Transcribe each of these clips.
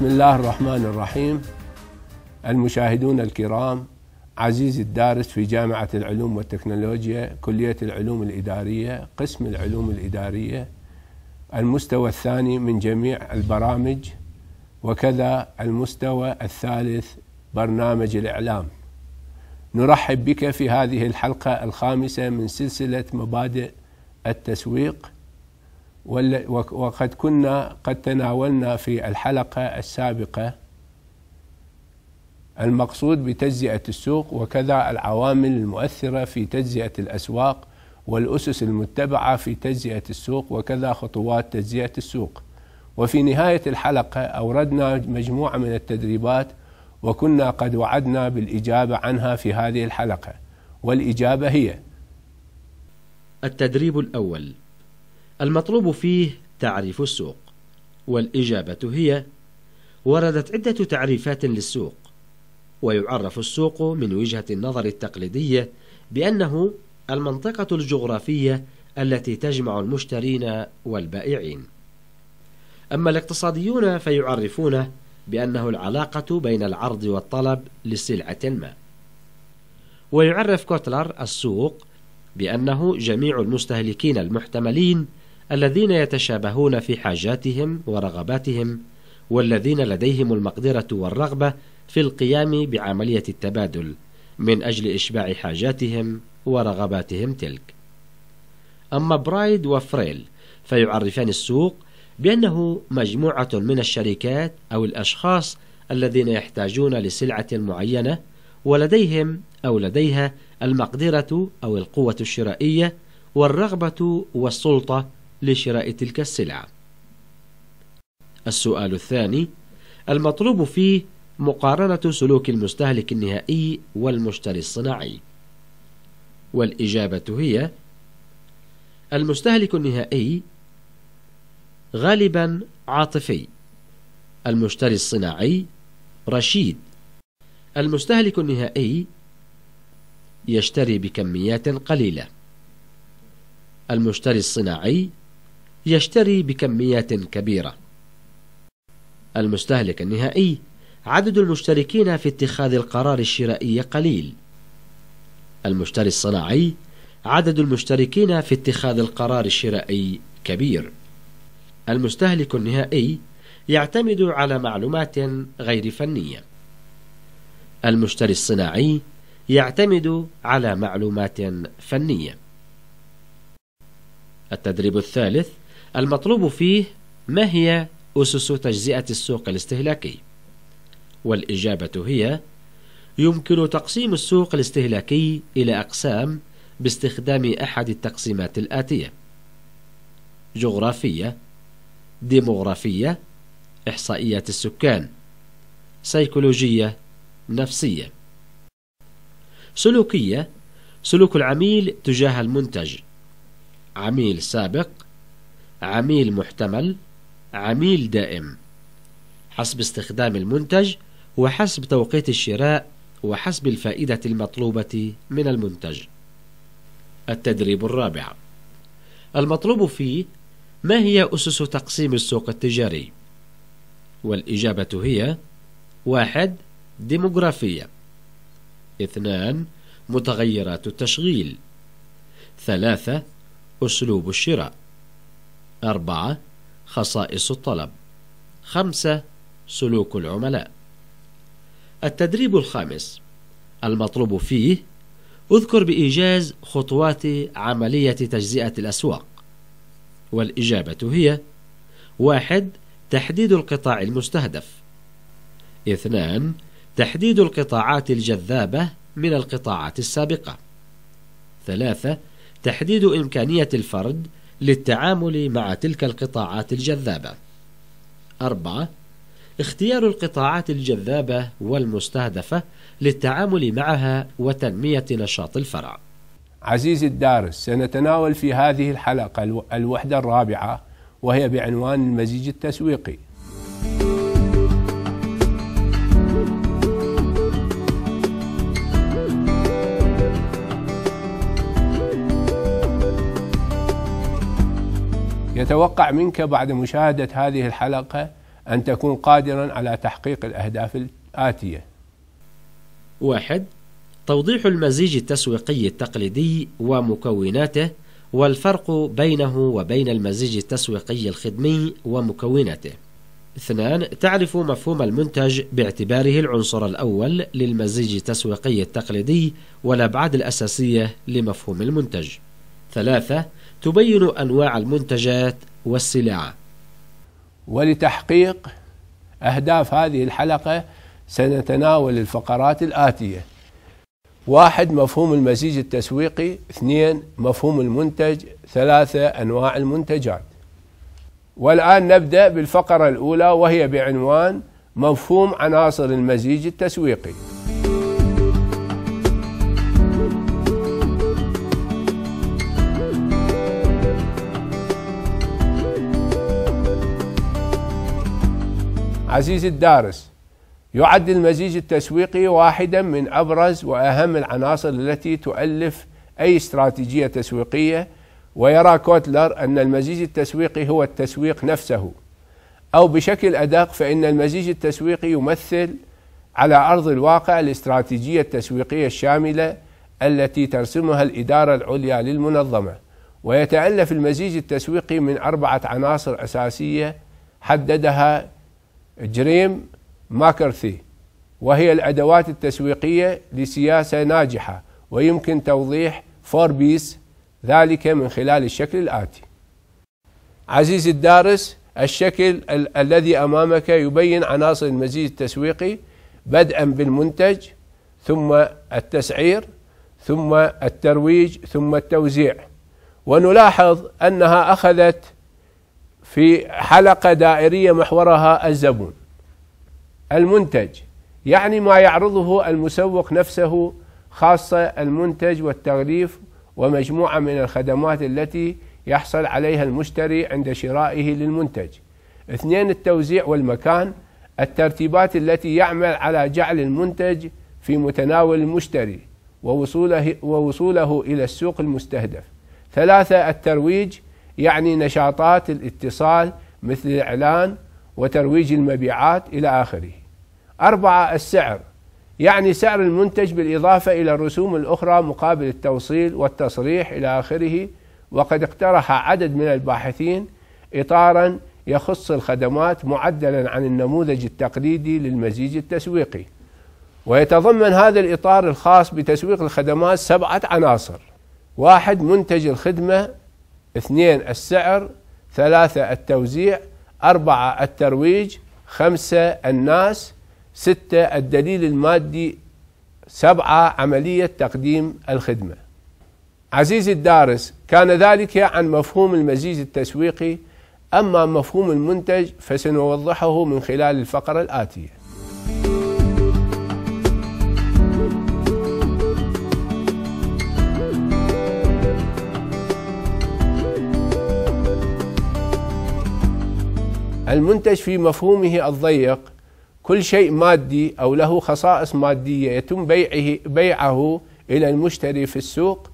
بسم الله الرحمن الرحيم المشاهدون الكرام عزيزي الدارس في جامعة العلوم والتكنولوجيا كلية العلوم الإدارية قسم العلوم الإدارية المستوى الثاني من جميع البرامج وكذا المستوى الثالث برنامج الإعلام نرحب بك في هذه الحلقة الخامسة من سلسلة مبادئ التسويق وقد كنا قد تناولنا في الحلقة السابقة المقصود بتجزئة السوق وكذا العوامل المؤثرة في تجزئة الأسواق والأسس المتبعة في تجزئة السوق وكذا خطوات تجزئة السوق وفي نهاية الحلقة أوردنا مجموعة من التدريبات وكنا قد وعدنا بالإجابة عنها في هذه الحلقة والإجابة هي التدريب الأول المطلوب فيه تعريف السوق والإجابة هي وردت عدة تعريفات للسوق ويعرف السوق من وجهة النظر التقليدية بأنه المنطقة الجغرافية التي تجمع المشترين والبائعين أما الاقتصاديون فيعرفونه بأنه العلاقة بين العرض والطلب لسلعة ما ويعرف كوتلر السوق بأنه جميع المستهلكين المحتملين الذين يتشابهون في حاجاتهم ورغباتهم والذين لديهم المقدرة والرغبة في القيام بعملية التبادل من أجل إشباع حاجاتهم ورغباتهم تلك. أما برايد وفريل فيعرفان السوق بأنه مجموعة من الشركات أو الأشخاص الذين يحتاجون لسلعة معينة ولديهم أو لديها المقدرة أو القوة الشرائية والرغبة والسلطة لشراء تلك السلعة. السؤال الثاني: المطلوب فيه مقارنة سلوك المستهلك النهائي والمشتري الصناعي. والإجابة هي: المستهلك النهائي غالبا عاطفي، المشتري الصناعي رشيد، المستهلك النهائي يشتري بكميات قليلة. المشتري الصناعي يشتري بكميات كبيرة. المستهلك النهائي عدد المشتركين في اتخاذ القرار الشرائي قليل. المشتري الصناعي عدد المشتركين في اتخاذ القرار الشرائي كبير. المستهلك النهائي يعتمد على معلومات غير فنية. المشتري الصناعي يعتمد على معلومات فنية. التدريب الثالث المطلوب فيه ما هي أسس تجزئة السوق الاستهلاكي؟ والإجابة هي: يمكن تقسيم السوق الاستهلاكي إلى أقسام باستخدام أحد التقسيمات الآتية: جغرافية، ديموغرافية، إحصائية السكان، سيكولوجية، نفسية. سلوكية سلوك العميل تجاه المنتج. عميل سابق عميل محتمل عميل دائم حسب استخدام المنتج وحسب توقيت الشراء وحسب الفائدة المطلوبة من المنتج التدريب الرابع المطلوب فيه ما هي أسس تقسيم السوق التجاري؟ والإجابة هي واحد ديموغرافية اثنان متغيرات التشغيل ثلاثة أسلوب الشراء أربعة خصائص الطلب خمسة سلوك العملاء التدريب الخامس المطلوب فيه اذكر بإيجاز خطوات عملية تجزئة الأسواق والإجابة هي واحد تحديد القطاع المستهدف اثنان تحديد القطاعات الجذابة من القطاعات السابقة ثلاثة تحديد إمكانية الفرد للتعامل مع تلك القطاعات الجذابة. 4. اختيار القطاعات الجذابة والمستهدفة للتعامل معها وتنمية نشاط الفرع. عزيزي الدارس، سنتناول في هذه الحلقة الوحدة الرابعة وهي بعنوان المزيج التسويقي. يتوقع منك بعد مشاهدة هذه الحلقة أن تكون قادرا على تحقيق الأهداف الآتية واحد توضيح المزيج التسويقي التقليدي ومكوناته والفرق بينه وبين المزيج التسويقي الخدمي ومكوناته. اثنان تعرف مفهوم المنتج باعتباره العنصر الأول للمزيج التسويقي التقليدي والأبعاد الأساسية لمفهوم المنتج. ثلاثة تبين أنواع المنتجات والسلع ولتحقيق أهداف هذه الحلقة سنتناول الفقرات الآتية واحد مفهوم المزيج التسويقي اثنين مفهوم المنتج ثلاثة أنواع المنتجات والآن نبدأ بالفقرة الأولى وهي بعنوان مفهوم عناصر المزيج التسويقي عزيز الدارس يعد المزيج التسويقي واحدا من ابرز واهم العناصر التي تؤلف اي استراتيجيه تسويقيه ويرى كوتلر ان المزيج التسويقي هو التسويق نفسه او بشكل ادق فان المزيج التسويقي يمثل على ارض الواقع الاستراتيجيه التسويقيه الشامله التي ترسمها الاداره العليا للمنظمه ويتالف المزيج التسويقي من اربعه عناصر اساسيه حددها جريم ماكرثي وهي الأدوات التسويقية لسياسة ناجحة ويمكن توضيح فور بيس ذلك من خلال الشكل الآتي عزيزي الدارس الشكل ال الذي أمامك يبين عناصر المزيج التسويقي بدءا بالمنتج ثم التسعير ثم الترويج ثم التوزيع ونلاحظ أنها أخذت في حلقة دائرية محورها الزبون المنتج يعني ما يعرضه المسوق نفسه خاصة المنتج والتغليف ومجموعة من الخدمات التي يحصل عليها المشتري عند شرائه للمنتج اثنين التوزيع والمكان الترتيبات التي يعمل على جعل المنتج في متناول المشتري ووصوله, ووصوله إلى السوق المستهدف ثلاثة الترويج يعني نشاطات الاتصال مثل الإعلان وترويج المبيعات إلى آخره. أربعة السعر يعني سعر المنتج بالإضافة إلى الرسوم الأخرى مقابل التوصيل والتصريح إلى آخره وقد اقترح عدد من الباحثين إطارا يخص الخدمات معدلا عن النموذج التقليدي للمزيج التسويقي ويتضمن هذا الإطار الخاص بتسويق الخدمات سبعة عناصر واحد منتج الخدمة اثنين السعر ثلاثة التوزيع أربعة الترويج خمسة الناس ستة الدليل المادي سبعة عملية تقديم الخدمة عزيزي الدارس كان ذلك عن مفهوم المزيج التسويقي أما مفهوم المنتج فسنوضحه من خلال الفقرة الآتية المنتج في مفهومه الضيق كل شيء مادي أو له خصائص مادية يتم بيعه, بيعه إلى المشتري في السوق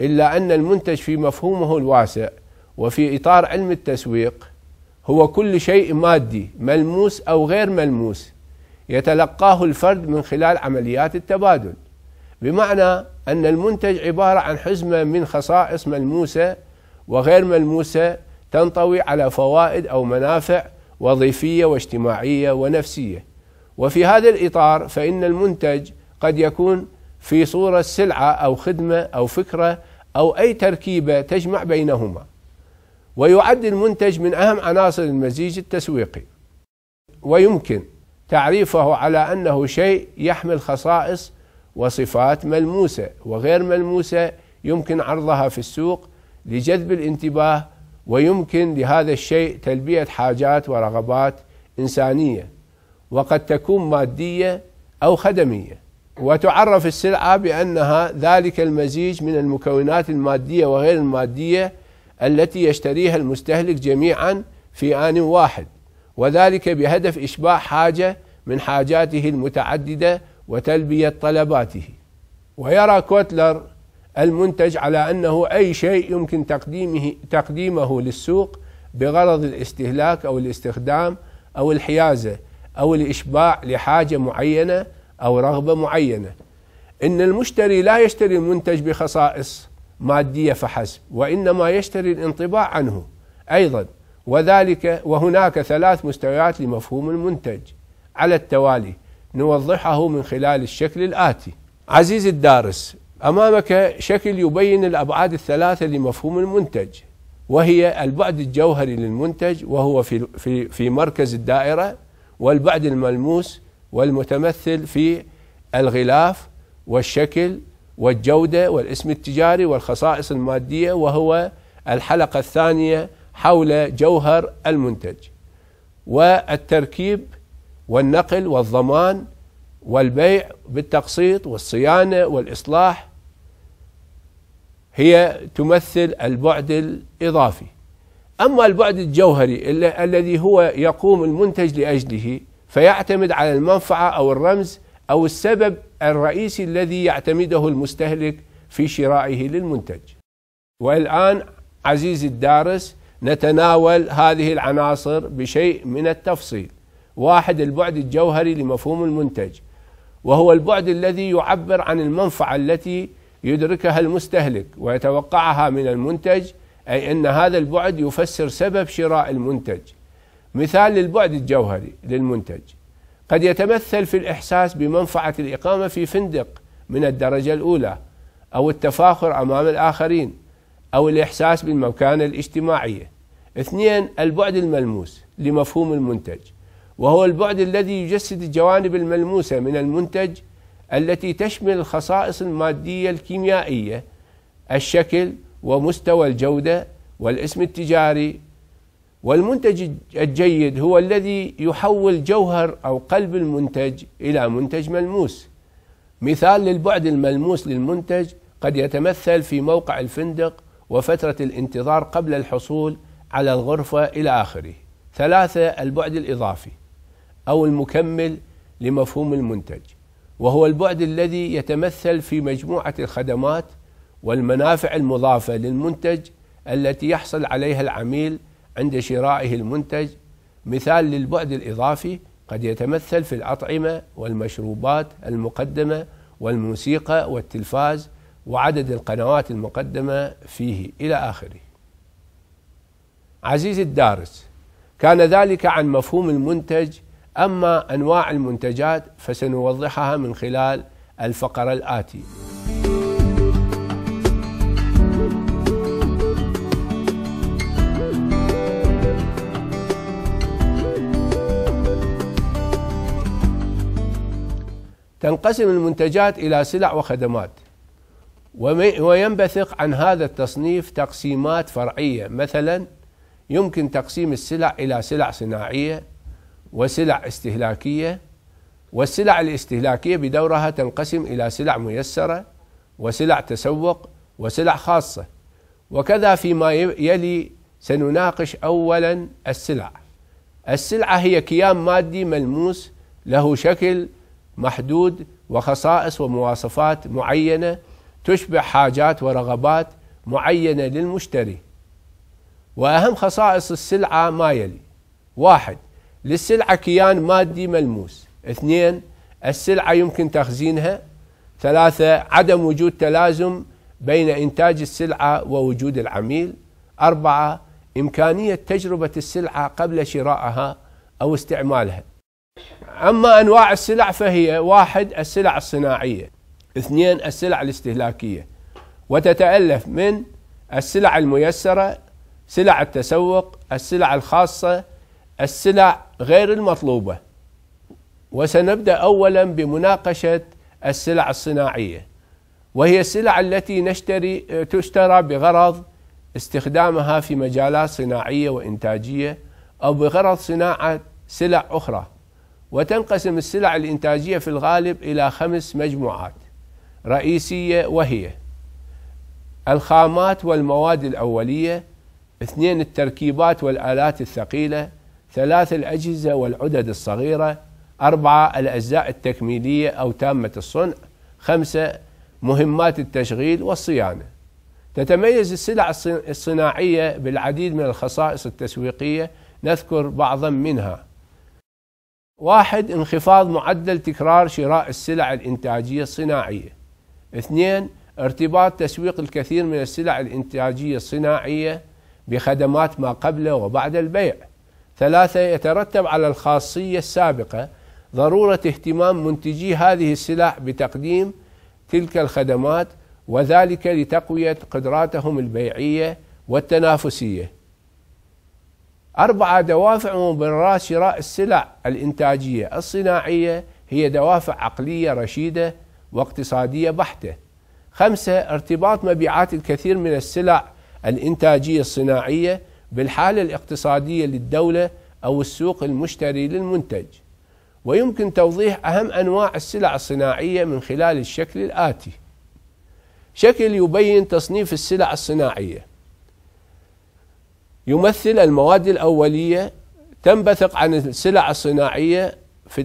إلا أن المنتج في مفهومه الواسع وفي إطار علم التسويق هو كل شيء مادي ملموس أو غير ملموس يتلقاه الفرد من خلال عمليات التبادل بمعنى أن المنتج عبارة عن حزمة من خصائص ملموسة وغير ملموسة تنطوي على فوائد أو منافع وظيفيه واجتماعيه ونفسيه وفي هذا الاطار فان المنتج قد يكون في صوره سلعه او خدمه او فكره او اي تركيبه تجمع بينهما ويعد المنتج من اهم عناصر المزيج التسويقي ويمكن تعريفه على انه شيء يحمل خصائص وصفات ملموسه وغير ملموسه يمكن عرضها في السوق لجذب الانتباه ويمكن لهذا الشيء تلبية حاجات ورغبات إنسانية وقد تكون مادية أو خدمية وتعرف السلعة بأنها ذلك المزيج من المكونات المادية وغير المادية التي يشتريها المستهلك جميعا في آن واحد وذلك بهدف إشباع حاجة من حاجاته المتعددة وتلبية طلباته ويرى كوتلر المنتج على أنه أي شيء يمكن تقديمه, تقديمه للسوق بغرض الاستهلاك أو الاستخدام أو الحيازة أو الإشباع لحاجة معينة أو رغبة معينة إن المشتري لا يشتري المنتج بخصائص مادية فحسب وإنما يشتري الانطباع عنه أيضا وذلك وهناك ثلاث مستويات لمفهوم المنتج على التوالي نوضحه من خلال الشكل الآتي عزيزي الدارس أمامك شكل يبين الأبعاد الثلاثة لمفهوم المنتج وهي البعد الجوهري للمنتج وهو في في في مركز الدائرة والبعد الملموس والمتمثل في الغلاف والشكل والجودة والاسم التجاري والخصائص المادية وهو الحلقة الثانية حول جوهر المنتج والتركيب والنقل والضمان والبيع بالتقسيط والصيانة والإصلاح هي تمثل البعد الإضافي أما البعد الجوهري الذي هو يقوم المنتج لأجله فيعتمد على المنفعة أو الرمز أو السبب الرئيسي الذي يعتمده المستهلك في شرائه للمنتج والآن عزيزي الدارس نتناول هذه العناصر بشيء من التفصيل واحد البعد الجوهري لمفهوم المنتج وهو البعد الذي يعبر عن المنفعة التي يدركها المستهلك ويتوقعها من المنتج أي أن هذا البعد يفسر سبب شراء المنتج مثال للبعد الجوهري للمنتج قد يتمثل في الإحساس بمنفعة الإقامة في فندق من الدرجة الأولى أو التفاخر أمام الآخرين أو الإحساس بالمكانة الاجتماعية اثنين البعد الملموس لمفهوم المنتج وهو البعد الذي يجسد الجوانب الملموسة من المنتج التي تشمل الخصائص المادية الكيميائية الشكل ومستوى الجودة والاسم التجاري والمنتج الجيد هو الذي يحول جوهر أو قلب المنتج إلى منتج ملموس مثال للبعد الملموس للمنتج قد يتمثل في موقع الفندق وفترة الانتظار قبل الحصول على الغرفة إلى آخره ثلاثة البعد الإضافي أو المكمل لمفهوم المنتج وهو البعد الذي يتمثل في مجموعة الخدمات والمنافع المضافة للمنتج التي يحصل عليها العميل عند شرائه المنتج مثال للبعد الإضافي قد يتمثل في الأطعمة والمشروبات المقدمة والموسيقى والتلفاز وعدد القنوات المقدمة فيه إلى آخره عزيزي الدارس كان ذلك عن مفهوم المنتج أما أنواع المنتجات فسنوضحها من خلال الفقرة الآتي تنقسم المنتجات إلى سلع وخدمات وينبثق عن هذا التصنيف تقسيمات فرعية مثلا يمكن تقسيم السلع إلى سلع صناعية وسلع استهلاكيه والسلع الاستهلاكيه بدورها تنقسم الى سلع ميسره وسلع تسوق وسلع خاصه وكذا فيما يلي سنناقش اولا السلع السلعه هي كيان مادي ملموس له شكل محدود وخصائص ومواصفات معينه تشبع حاجات ورغبات معينه للمشتري واهم خصائص السلعه ما يلي واحد للسلعة كيان مادي ملموس اثنين السلعة يمكن تخزينها ثلاثة عدم وجود تلازم بين إنتاج السلعة ووجود العميل أربعة إمكانية تجربة السلعة قبل شرائها أو استعمالها أما أنواع السلع فهي واحد السلع الصناعية اثنين السلع الاستهلاكية وتتألف من السلع الميسرة سلع التسوق السلع الخاصة السلع غير المطلوبة وسنبدأ أولا بمناقشة السلع الصناعية وهي السلع التي نشتري تشترى بغرض استخدامها في مجالات صناعية وإنتاجية أو بغرض صناعة سلع أخرى وتنقسم السلع الإنتاجية في الغالب إلى خمس مجموعات رئيسية وهي الخامات والمواد الأولية اثنين التركيبات والآلات الثقيلة ثلاث الأجهزة والعدد الصغيرة أربعة الأجزاء التكميلية أو تامة الصنع خمسة مهمات التشغيل والصيانة تتميز السلع الصناعية بالعديد من الخصائص التسويقية نذكر بعضا منها واحد انخفاض معدل تكرار شراء السلع الإنتاجية الصناعية اثنين ارتباط تسويق الكثير من السلع الإنتاجية الصناعية بخدمات ما قبل وبعد البيع ثلاثة يترتب على الخاصية السابقة ضرورة اهتمام منتجي هذه السلع بتقديم تلك الخدمات وذلك لتقوية قدراتهم البيعية والتنافسية أربعة دوافع ومبررات شراء السلع الإنتاجية الصناعية هي دوافع عقلية رشيدة واقتصادية بحتة خمسة ارتباط مبيعات الكثير من السلع الإنتاجية الصناعية بالحالة الاقتصادية للدولة أو السوق المشتري للمنتج ويمكن توضيح أهم أنواع السلع الصناعية من خلال الشكل الآتي شكل يبين تصنيف السلع الصناعية يمثل المواد الأولية تنبثق عن السلع الصناعية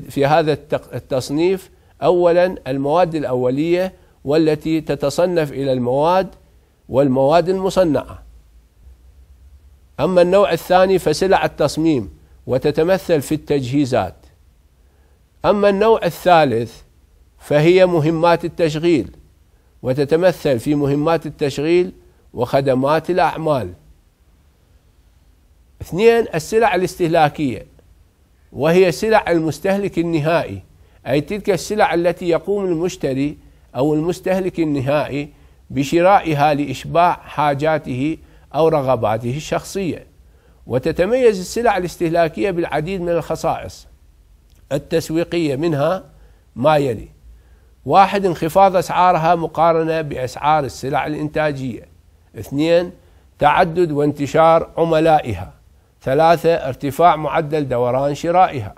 في هذا التصنيف أولا المواد الأولية والتي تتصنف إلى المواد والمواد المصنعه أما النوع الثاني فسلع التصميم وتتمثل في التجهيزات أما النوع الثالث فهي مهمات التشغيل وتتمثل في مهمات التشغيل وخدمات الأعمال اثنين السلع الاستهلاكية وهي سلع المستهلك النهائي أي تلك السلع التي يقوم المشتري أو المستهلك النهائي بشرائها لإشباع حاجاته أو رغباته الشخصية وتتميز السلع الاستهلاكية بالعديد من الخصائص التسويقية منها ما يلي واحد انخفاض أسعارها مقارنة بأسعار السلع الإنتاجية اثنين تعدد وانتشار عملائها ثلاثة ارتفاع معدل دوران شرائها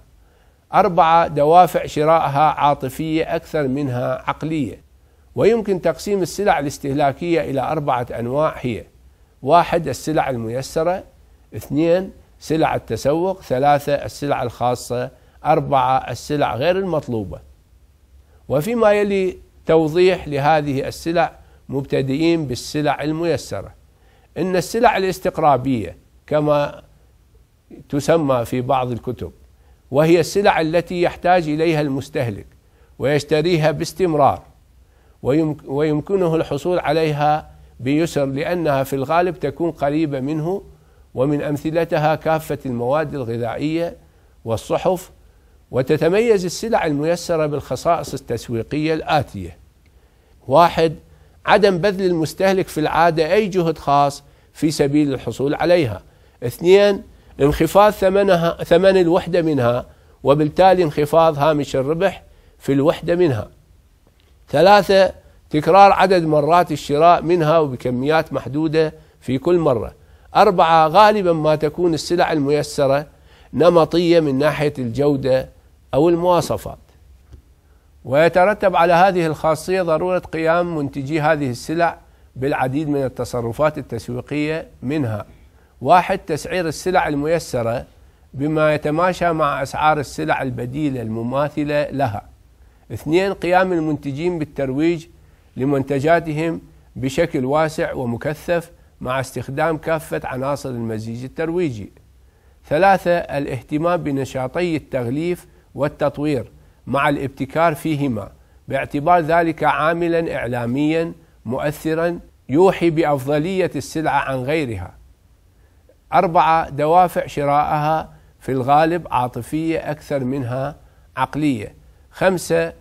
أربعة دوافع شرائها عاطفية أكثر منها عقلية ويمكن تقسيم السلع الاستهلاكية إلى أربعة أنواع هي واحد السلع الميسرة اثنين سلع التسوق ثلاثة السلع الخاصة أربعة السلع غير المطلوبة وفيما يلي توضيح لهذه السلع مبتدئين بالسلع الميسرة إن السلع الاستقرابية كما تسمى في بعض الكتب وهي السلع التي يحتاج إليها المستهلك ويشتريها باستمرار ويمكنه الحصول عليها بيسر لأنها في الغالب تكون قريبة منه ومن أمثلتها كافة المواد الغذائية والصحف وتتميز السلع الميسرة بالخصائص التسويقية الآتية واحد عدم بذل المستهلك في العادة أي جهد خاص في سبيل الحصول عليها اثنين انخفاض ثمنها ثمن الوحدة منها وبالتالي انخفاض هامش الربح في الوحدة منها ثلاثة تكرار عدد مرات الشراء منها وبكميات محدودة في كل مرة أربعة غالبا ما تكون السلع الميسرة نمطية من ناحية الجودة أو المواصفات ويترتب على هذه الخاصية ضرورة قيام منتجي هذه السلع بالعديد من التصرفات التسويقية منها واحد تسعير السلع الميسرة بما يتماشى مع أسعار السلع البديلة المماثلة لها اثنين قيام المنتجين بالترويج لمنتجاتهم بشكل واسع ومكثف مع استخدام كافة عناصر المزيج الترويجي. ثلاثة الاهتمام بنشاطي التغليف والتطوير مع الابتكار فيهما باعتبار ذلك عاملا إعلاميا مؤثرا يوحي بأفضلية السلعة عن غيرها. أربعة دوافع شرائها في الغالب عاطفية أكثر منها عقلية. خمسة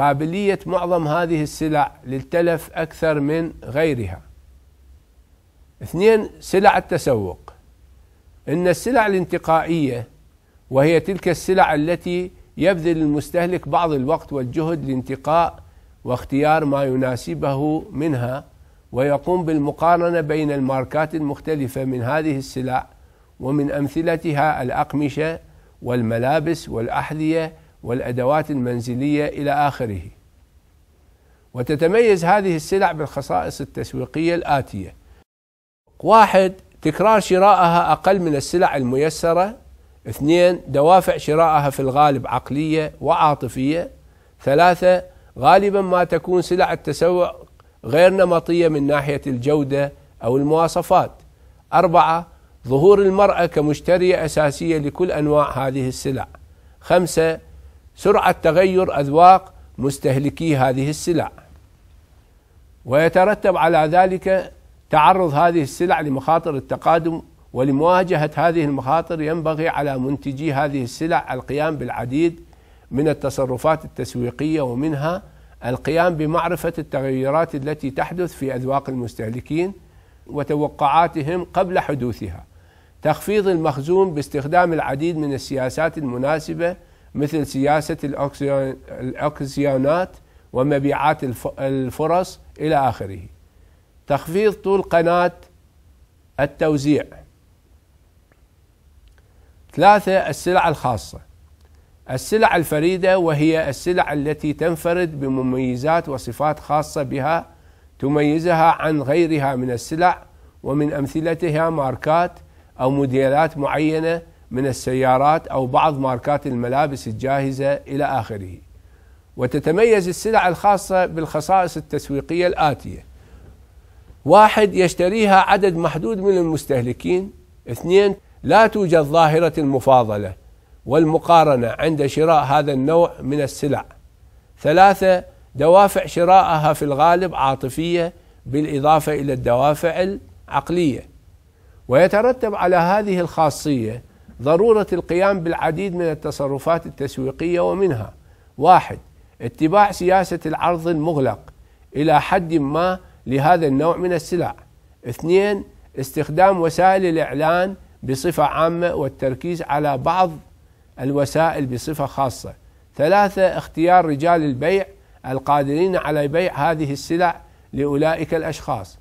قابلية معظم هذه السلع للتلف أكثر من غيرها اثنين سلع التسوق إن السلع الانتقائية وهي تلك السلع التي يبذل المستهلك بعض الوقت والجهد لانتقاء واختيار ما يناسبه منها ويقوم بالمقارنة بين الماركات المختلفة من هذه السلع ومن أمثلتها الأقمشة والملابس والأحذية والادوات المنزليه الى اخره وتتميز هذه السلع بالخصائص التسويقيه الاتيه واحد تكرار شرائها اقل من السلع الميسره اثنين دوافع شرائها في الغالب عقليه وعاطفيه ثلاثه غالبا ما تكون سلع التسوق غير نمطيه من ناحيه الجوده او المواصفات اربعه ظهور المراه كمشتريه اساسيه لكل انواع هذه السلع خمسه سرعة تغير أذواق مستهلكي هذه السلع ويترتب على ذلك تعرض هذه السلع لمخاطر التقادم ولمواجهة هذه المخاطر ينبغي على منتجي هذه السلع القيام بالعديد من التصرفات التسويقية ومنها القيام بمعرفة التغيرات التي تحدث في أذواق المستهلكين وتوقعاتهم قبل حدوثها تخفيض المخزون باستخدام العديد من السياسات المناسبه مثل سياسة الأوكسيونات ومبيعات الفرص إلى آخره تخفيض طول قناة التوزيع ثلاثة السلع الخاصة السلع الفريدة وهي السلع التي تنفرد بمميزات وصفات خاصة بها تميزها عن غيرها من السلع ومن أمثلتها ماركات أو موديلات معينة من السيارات أو بعض ماركات الملابس الجاهزة إلى آخره وتتميز السلع الخاصة بالخصائص التسويقية الآتية واحد يشتريها عدد محدود من المستهلكين اثنين لا توجد ظاهرة المفاضلة والمقارنة عند شراء هذا النوع من السلع ثلاثة دوافع شرائها في الغالب عاطفية بالإضافة إلى الدوافع العقلية ويترتب على هذه الخاصية ضرورة القيام بالعديد من التصرفات التسويقية ومنها واحد اتباع سياسة العرض المغلق إلى حد ما لهذا النوع من السلع اثنين استخدام وسائل الإعلان بصفة عامة والتركيز على بعض الوسائل بصفة خاصة ثلاثة اختيار رجال البيع القادرين على بيع هذه السلع لأولئك الأشخاص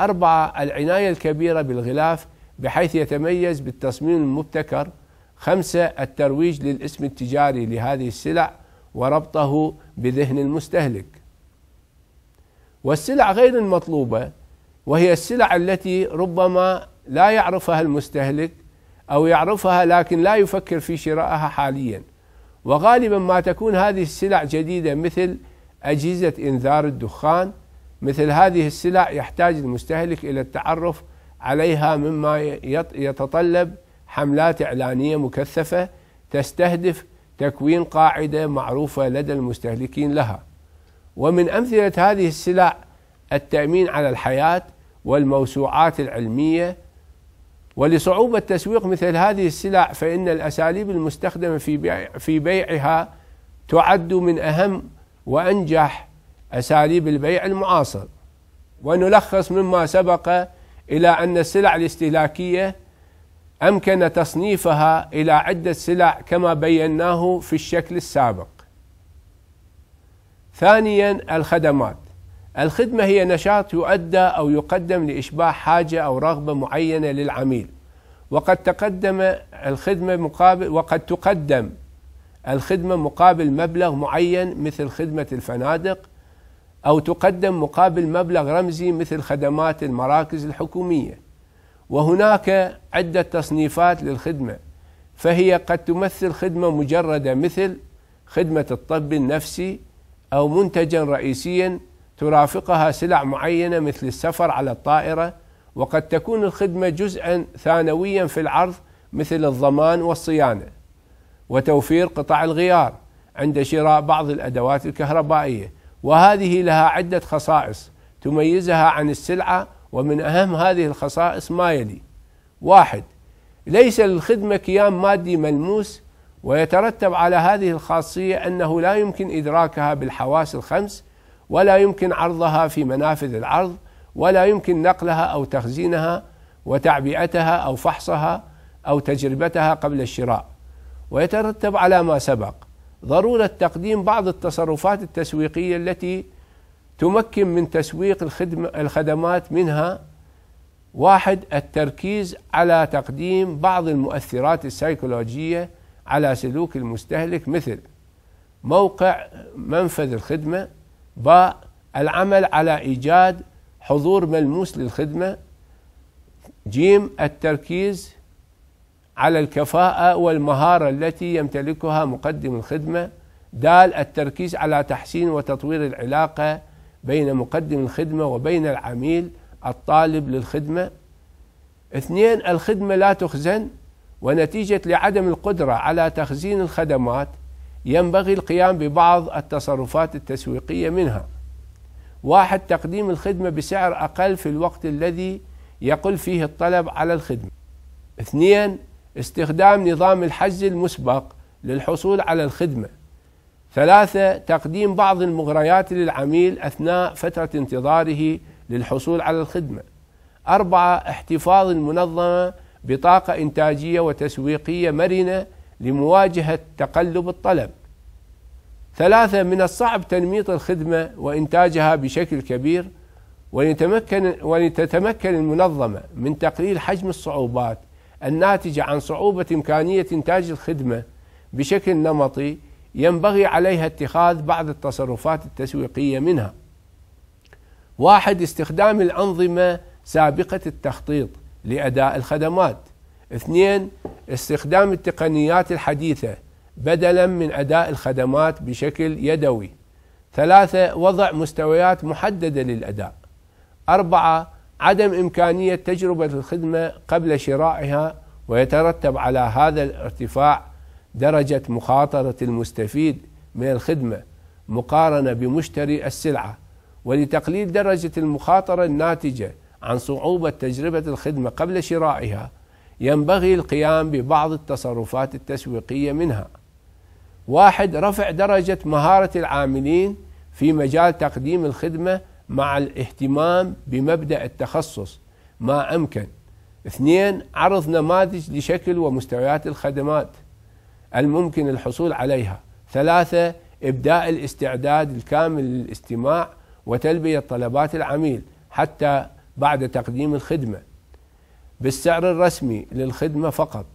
أربعة العناية الكبيرة بالغلاف بحيث يتميز بالتصميم المبتكر خمسة الترويج للاسم التجاري لهذه السلع وربطه بذهن المستهلك والسلع غير المطلوبة وهي السلع التي ربما لا يعرفها المستهلك أو يعرفها لكن لا يفكر في شرائها حاليا وغالبا ما تكون هذه السلع جديدة مثل أجهزة إنذار الدخان مثل هذه السلع يحتاج المستهلك إلى التعرف عليها مما يتطلب حملات إعلانية مكثفة تستهدف تكوين قاعدة معروفة لدى المستهلكين لها ومن أمثلة هذه السلع التأمين على الحياة والموسوعات العلمية ولصعوبة تسويق مثل هذه السلع فإن الأساليب المستخدمة في بيع في بيعها تعد من أهم وأنجح أساليب البيع المعاصر ونلخص مما سبق إلى أن السلع الاستهلاكية أمكن تصنيفها إلى عدة سلع كما بيناه في الشكل السابق. ثانيا الخدمات. الخدمة هي نشاط يؤدى أو يقدم لإشباع حاجة أو رغبة معينة للعميل. وقد تقدم الخدمة مقابل وقد تقدم الخدمة مقابل مبلغ معين مثل خدمة الفنادق أو تقدم مقابل مبلغ رمزي مثل خدمات المراكز الحكومية وهناك عدة تصنيفات للخدمة فهي قد تمثل خدمة مجردة مثل خدمة الطب النفسي أو منتجا رئيسيا ترافقها سلع معينة مثل السفر على الطائرة وقد تكون الخدمة جزءا ثانويا في العرض مثل الضمان والصيانة وتوفير قطع الغيار عند شراء بعض الأدوات الكهربائية وهذه لها عدة خصائص تميزها عن السلعة ومن أهم هذه الخصائص ما يلي واحد ليس للخدمة كيان مادي ملموس ويترتب على هذه الخاصية أنه لا يمكن إدراكها بالحواس الخمس ولا يمكن عرضها في منافذ العرض ولا يمكن نقلها أو تخزينها وتعبئتها أو فحصها أو تجربتها قبل الشراء ويترتب على ما سبق ضروره تقديم بعض التصرفات التسويقيه التي تمكن من تسويق الخدمة الخدمات منها واحد التركيز على تقديم بعض المؤثرات السيكولوجيه على سلوك المستهلك مثل موقع منفذ الخدمه باء العمل على ايجاد حضور ملموس للخدمه جيم التركيز على الكفاءة والمهارة التي يمتلكها مقدم الخدمة دال التركيز على تحسين وتطوير العلاقة بين مقدم الخدمة وبين العميل الطالب للخدمة اثنين الخدمة لا تخزن ونتيجة لعدم القدرة على تخزين الخدمات ينبغي القيام ببعض التصرفات التسويقية منها واحد تقديم الخدمة بسعر أقل في الوقت الذي يقل فيه الطلب على الخدمة اثنين استخدام نظام الحجز المسبق للحصول على الخدمة ثلاثة تقديم بعض المغريات للعميل أثناء فترة انتظاره للحصول على الخدمة أربعة احتفاظ المنظمة بطاقة إنتاجية وتسويقية مرنة لمواجهة تقلب الطلب ثلاثة من الصعب تنميط الخدمة وإنتاجها بشكل كبير ولتتمكن المنظمة من تقليل حجم الصعوبات الناتجة عن صعوبة إمكانية إنتاج الخدمة بشكل نمطي ينبغي عليها اتخاذ بعض التصرفات التسويقية منها. واحد استخدام الأنظمة سابقة التخطيط لأداء الخدمات. اثنين استخدام التقنيات الحديثة بدلا من أداء الخدمات بشكل يدوي. ثلاثة وضع مستويات محددة للأداء. أربعة عدم إمكانية تجربة الخدمة قبل شرائها ويترتب على هذا الارتفاع درجة مخاطرة المستفيد من الخدمة مقارنة بمشتري السلعة ولتقليل درجة المخاطرة الناتجة عن صعوبة تجربة الخدمة قبل شرائها ينبغي القيام ببعض التصرفات التسويقية منها واحد رفع درجة مهارة العاملين في مجال تقديم الخدمة مع الاهتمام بمبدأ التخصص ما أمكن اثنين عرض نماذج لشكل ومستويات الخدمات الممكن الحصول عليها ثلاثة إبداء الاستعداد الكامل للاستماع وتلبية طلبات العميل حتى بعد تقديم الخدمة بالسعر الرسمي للخدمة فقط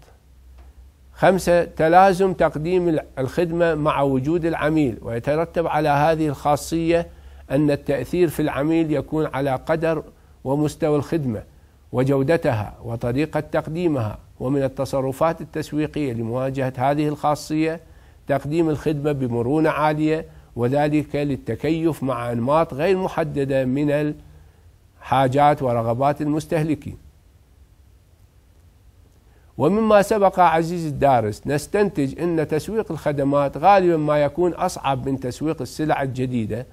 خمسة تلازم تقديم الخدمة مع وجود العميل ويترتب على هذه الخاصية أن التأثير في العميل يكون على قدر ومستوى الخدمة وجودتها وطريقة تقديمها ومن التصرفات التسويقية لمواجهة هذه الخاصية تقديم الخدمة بمرونة عالية وذلك للتكيف مع أنماط غير محددة من الحاجات ورغبات المستهلكين ومما سبق عزيزي الدارس نستنتج أن تسويق الخدمات غالبا ما يكون أصعب من تسويق السلع الجديدة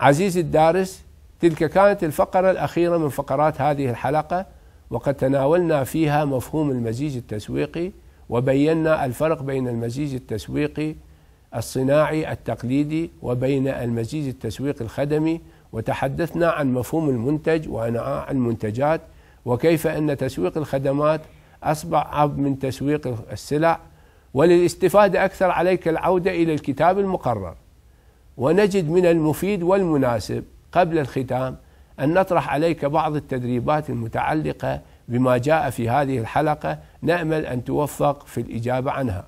عزيزي الدارس تلك كانت الفقرة الأخيرة من فقرات هذه الحلقة وقد تناولنا فيها مفهوم المزيج التسويقي وبينا الفرق بين المزيج التسويقي الصناعي التقليدي وبين المزيج التسويقي الخدمي وتحدثنا عن مفهوم المنتج وأنعاء المنتجات وكيف ان تسويق الخدمات اصبح من تسويق السلع وللاستفاده اكثر عليك العوده الى الكتاب المقرر ونجد من المفيد والمناسب قبل الختام أن نطرح عليك بعض التدريبات المتعلقة بما جاء في هذه الحلقة نأمل أن توفق في الإجابة عنها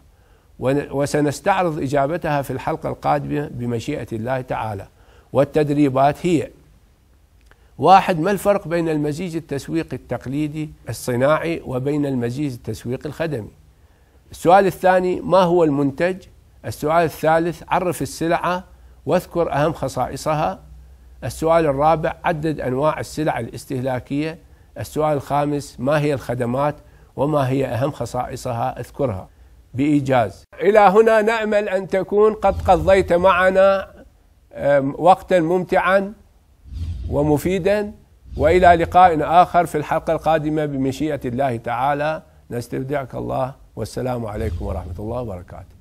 وسنستعرض إجابتها في الحلقة القادمة بمشيئة الله تعالى والتدريبات هي واحد ما الفرق بين المزيج التسويقي التقليدي الصناعي وبين المزيج التسويقي الخدمي السؤال الثاني ما هو المنتج السؤال الثالث عرف السلعة واذكر أهم خصائصها السؤال الرابع عدد أنواع السلع الاستهلاكية السؤال الخامس ما هي الخدمات وما هي أهم خصائصها اذكرها بإيجاز إلى هنا نأمل أن تكون قد قضيت معنا وقتا ممتعا ومفيدا والى لقاء اخر في الحلقه القادمه بمشيئه الله تعالى نستودعك الله والسلام عليكم ورحمه الله وبركاته